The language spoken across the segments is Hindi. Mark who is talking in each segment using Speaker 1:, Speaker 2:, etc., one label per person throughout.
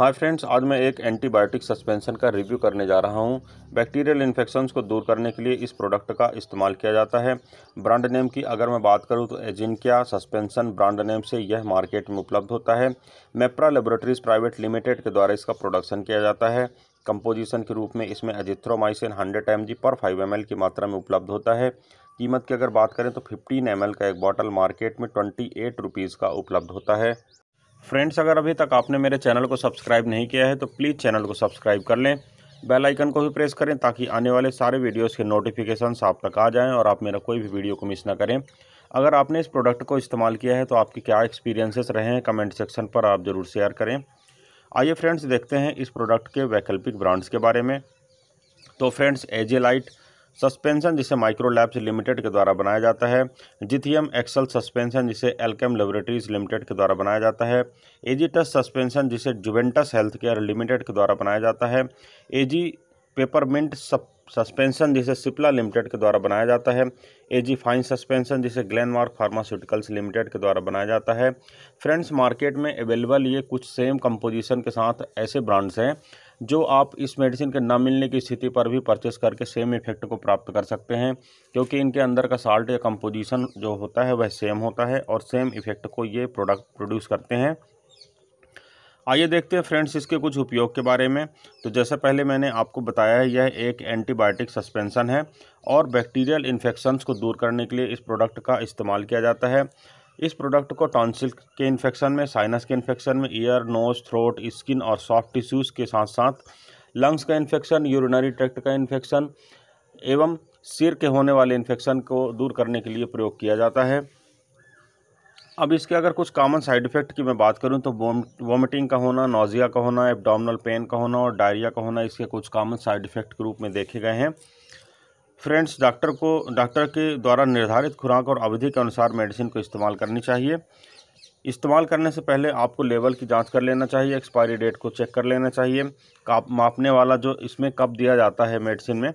Speaker 1: हाय फ्रेंड्स आज मैं एक एंटीबायोटिक सस्पेंशन का रिव्यू करने जा रहा हूं बैक्टीरियल इन्फेक्शंस को दूर करने के लिए इस प्रोडक्ट का इस्तेमाल किया जाता है ब्रांड नेम की अगर मैं बात करूं तो एजिनकिया सस्पेंशन ब्रांड नेम से यह मार्केट में उपलब्ध होता है मेप्रा लेबोरेटरीज प्राइवेट लिमिटेड के द्वारा इसका प्रोडक्शन किया जाता है कंपोजिशन के रूप में इसमें एजिथ्रोमाइसिन हंड्रेड एम पर फाइव एम की मात्रा में उपलब्ध होता है कीमत की अगर बात करें तो फिफ्टीन एम का एक बॉटल मार्केट में ट्वेंटी एट रुपीज़ का उपलब्ध होता है फ्रेंड्स अगर अभी तक आपने मेरे चैनल को सब्सक्राइब नहीं किया है तो प्लीज़ चैनल को सब्सक्राइब कर लें बेल आइकन को भी प्रेस करें ताकि आने वाले सारे वीडियोस के नोटिफिकेशन आप तक आ जाएं और आप मेरा कोई भी वीडियो को मिस ना करें अगर आपने इस प्रोडक्ट को इस्तेमाल किया है तो आपके क्या एक्सपीरियंसेस रहे हैं कमेंट सेक्शन पर आप ज़रूर शेयर करें आइए फ्रेंड्स देखते हैं इस प्रोडक्ट के वैकल्पिक ब्रांड्स के बारे में तो फ्रेंड्स एजे लाइट सस्पेंशन जिसे माइक्रो लैब्स लिमिटेड के द्वारा बनाया जाता है जिथियम एक्सल सस्पेंशन जिसे एल्केम लेबोरेटरीज लिमिटेड के द्वारा बनाया जाता है एजिटस सस्पेंशन जिसे जुबेंटस हेल्थ केयर लिमिटेड के द्वारा बनाया जाता है एजी पेपरमिंट सस्पेंशन जिसे सिप्ला लिमिटेड के द्वारा बनाया जाता है एजी फाइन सस्पेंशन जिसे ग्लैनमार्क फार्मास्यूटिकल्स लिमिटेड के द्वारा बनाया जाता है फ्रेंड्स मार्केट में अवेलेबल ये कुछ सेम कंपोजिशन के साथ ऐसे ब्रांड्स हैं जो आप इस मेडिसिन के ना मिलने की स्थिति पर भी परचेस करके सेम इफेक्ट को प्राप्त कर सकते हैं क्योंकि इनके अंदर का साल्ट या कंपोजिशन जो होता है वह सेम होता है और सेम इफेक्ट को ये प्रोडक्ट प्रोड्यूस करते हैं आइए देखते हैं फ्रेंड्स इसके कुछ उपयोग के बारे में तो जैसे पहले मैंने आपको बताया है यह एक एंटीबायोटिक सस्पेंसन है और बैक्टीरियल इन्फेक्शंस को दूर करने के लिए इस प्रोडक्ट का इस्तेमाल किया जाता है इस प्रोडक्ट को टॉन्सिल के इन्फेक्शन में साइनस के इन्फेक्शन में ईयर नोज थ्रोट स्किन और सॉफ्ट टिश्यूज़ के साथ साथ लंग्स का इन्फेक्शन यूरिनरी ट्रैक्ट का इन्फेक्शन एवं सिर के होने वाले इन्फेक्शन को दूर करने के लिए प्रयोग किया जाता है अब इसके अगर कुछ कॉमन साइड इफ़ेक्ट की मैं बात करूं तो वॉमिटिंग का होना नोज़िया का होना एब्डोमिनल पेन का होना और डायरिया का होना इसके कुछ कॉमन साइड इफ़ेक्ट के रूप में देखे गए हैं फ्रेंड्स डॉक्टर को डॉक्टर के द्वारा निर्धारित खुराक और अवधि के अनुसार मेडिसिन को इस्तेमाल करनी चाहिए इस्तेमाल करने से पहले आपको लेवल की जांच कर लेना चाहिए एक्सपायरी डेट को चेक कर लेना चाहिए काप मापने वाला जो इसमें कप दिया जाता है मेडिसिन में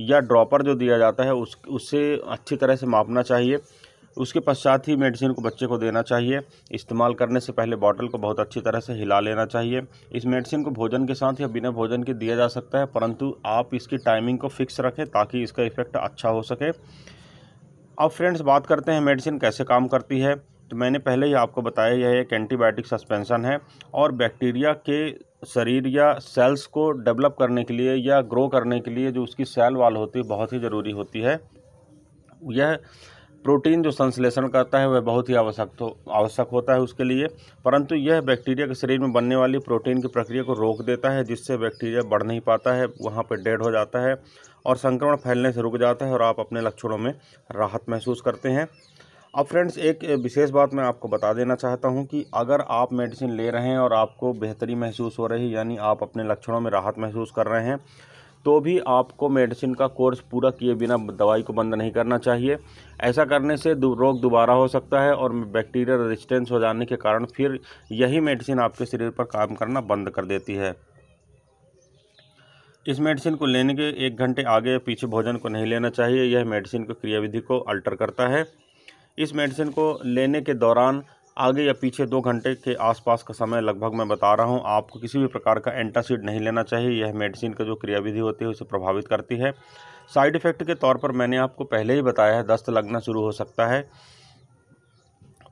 Speaker 1: या ड्रॉपर जो दिया जाता है उस उससे अच्छी तरह से मापना चाहिए उसके पश्चात ही मेडिसिन को बच्चे को देना चाहिए इस्तेमाल करने से पहले बॉटल को बहुत अच्छी तरह से हिला लेना चाहिए इस मेडिसिन को भोजन के साथ या बिना भोजन के दिया जा सकता है परंतु आप इसकी टाइमिंग को फिक्स रखें ताकि इसका इफ़ेक्ट अच्छा हो सके अब फ्रेंड्स बात करते हैं मेडिसिन कैसे काम करती है तो मैंने पहले ही आपको बताया यह एक एंटीबायोटिक सस्पेंशन है और बैक्टीरिया के शरीर या सेल्स को डेवलप करने के लिए या ग्रो करने के लिए जो उसकी सेल वाल होती है बहुत ही ज़रूरी होती है यह प्रोटीन जो संश्लेषण करता है वह बहुत ही आवश्यक तो आवश्यक होता है उसके लिए परंतु यह बैक्टीरिया के शरीर में बनने वाली प्रोटीन की प्रक्रिया को रोक देता है जिससे बैक्टीरिया बढ़ नहीं पाता है वहाँ पर डेड हो जाता है और संक्रमण फैलने से रुक जाता है और आप अपने लक्षणों में राहत महसूस करते हैं अब फ्रेंड्स एक विशेष बात मैं आपको बता देना चाहता हूं कि अगर आप मेडिसिन ले रहे हैं और आपको बेहतरी महसूस हो रही यानी आप अपने लक्षणों में राहत महसूस कर रहे हैं तो भी आपको मेडिसिन का कोर्स पूरा किए बिना दवाई को बंद नहीं करना चाहिए ऐसा करने से रोग दोबारा हो सकता है और बैक्टीरिया रेजिस्टेंस हो जाने के कारण फिर यही मेडिसिन आपके शरीर पर काम करना बंद कर देती है इस मेडिसिन को लेने के एक घंटे आगे या पीछे भोजन को नहीं लेना चाहिए यह मेडिसिन की क्रियाविधि को अल्टर करता है इस मेडिसिन को लेने के दौरान आगे या पीछे दो घंटे के आसपास का समय लगभग मैं बता रहा हूँ आपको किसी भी प्रकार का एंटासिड नहीं लेना चाहिए यह मेडिसिन का जो क्रियाविधि होती है उसे प्रभावित करती है साइड इफ़ेक्ट के तौर पर मैंने आपको पहले ही बताया है दस्त लगना शुरू हो सकता है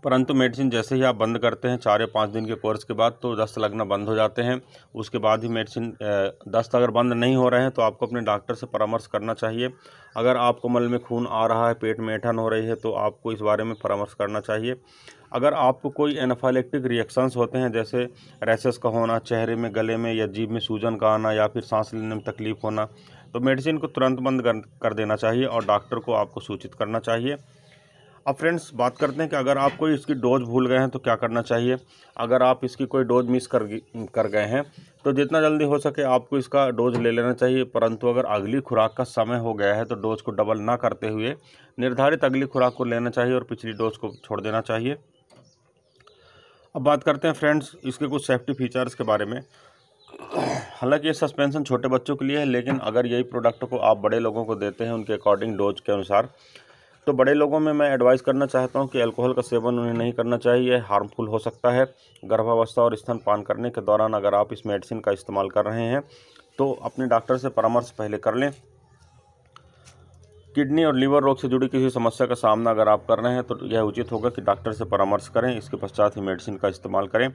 Speaker 1: परंतु मेडिसिन जैसे ही आप बंद करते हैं चार या पाँच दिन के कोर्स के बाद तो दस्त लगना बंद हो जाते हैं उसके बाद ही मेडिसिन दस्त अगर बंद नहीं हो रहे हैं तो आपको अपने डॉक्टर से परामर्श करना चाहिए अगर आपको मल में खून आ रहा है पेट में ऐठन हो रही है तो आपको इस बारे में परामर्श करना चाहिए अगर आपको कोई एनाफाइलेक्टिक रिएक्शंस होते हैं जैसे रेसेस का होना चेहरे में गले में या जीभ में सूजन का आना या फिर सांस लेने में तकलीफ़ होना तो मेडिसिन को तुरंत बंद कर देना चाहिए और डॉक्टर को आपको सूचित करना चाहिए अब फ्रेंड्स बात करते हैं कि अगर आप कोई इसकी डोज भूल गए हैं तो क्या करना चाहिए अगर आप इसकी कोई डोज मिस कर कर गए हैं तो जितना जल्दी हो सके आपको इसका डोज ले लेना चाहिए परंतु अगर अगली खुराक का समय हो गया है तो डोज को डबल ना करते हुए निर्धारित अगली खुराक को लेना चाहिए और पिछली डोज को छोड़ देना चाहिए अब बात करते हैं फ्रेंड्स इसके कुछ सेफ्टी फीचर्स के बारे में हालांकि ये सस्पेंशन छोटे बच्चों के लिए है लेकिन अगर यही प्रोडक्ट को आप बड़े लोगों को देते हैं उनके अकॉर्डिंग डोज के अनुसार तो बड़े लोगों में मैं एडवाइस करना चाहता हूँ कि अल्कोहल का सेवन उन्हें नहीं करना चाहिए हार्मफुल हो सकता है गर्भावस्था और स्तनपान करने के दौरान अगर आप इस मेडिसिन का इस्तेमाल कर रहे हैं तो अपने डॉक्टर से परामर्श पहले कर लें किडनी और लीवर रोग से जुड़ी किसी समस्या का सामना अगर आप कर रहे हैं तो यह उचित होगा कि डॉक्टर से परामर्श करें इसके पश्चात ही मेडिसिन का इस्तेमाल करें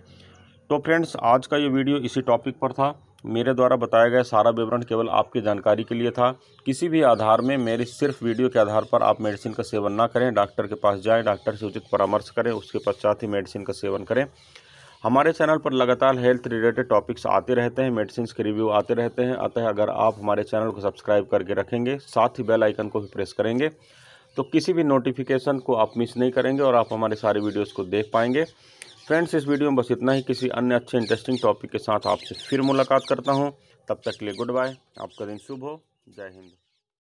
Speaker 1: तो फ्रेंड्स आज का ये वीडियो इसी टॉपिक पर था मेरे द्वारा बताया गया सारा विवरण केवल आपकी जानकारी के लिए था किसी भी आधार में मेरी सिर्फ वीडियो के आधार पर आप मेडिसिन का सेवन ना करें डॉक्टर के पास जाएं डॉक्टर से उचित परामर्श करें उसके पश्चात ही मेडिसिन का सेवन करें हमारे चैनल पर लगातार हेल्थ रिलेटेड टॉपिक्स आते रहते हैं मेडिसिन के रिव्यू आते रहते हैं अतः अगर आप हमारे चैनल को सब्सक्राइब करके रखेंगे साथ ही बेल आइकन को भी प्रेस करेंगे तो किसी भी नोटिफिकेशन को आप मिस नहीं करेंगे और आप हमारे सारे वीडियोज़ को देख पाएंगे फ्रेंड्स इस वीडियो में बस इतना ही किसी अन्य अच्छे इंटरेस्टिंग टॉपिक के साथ आपसे फिर मुलाकात करता हूँ तब तक के लिए गुड बाय आपका दिन शुभ हो जय हिंद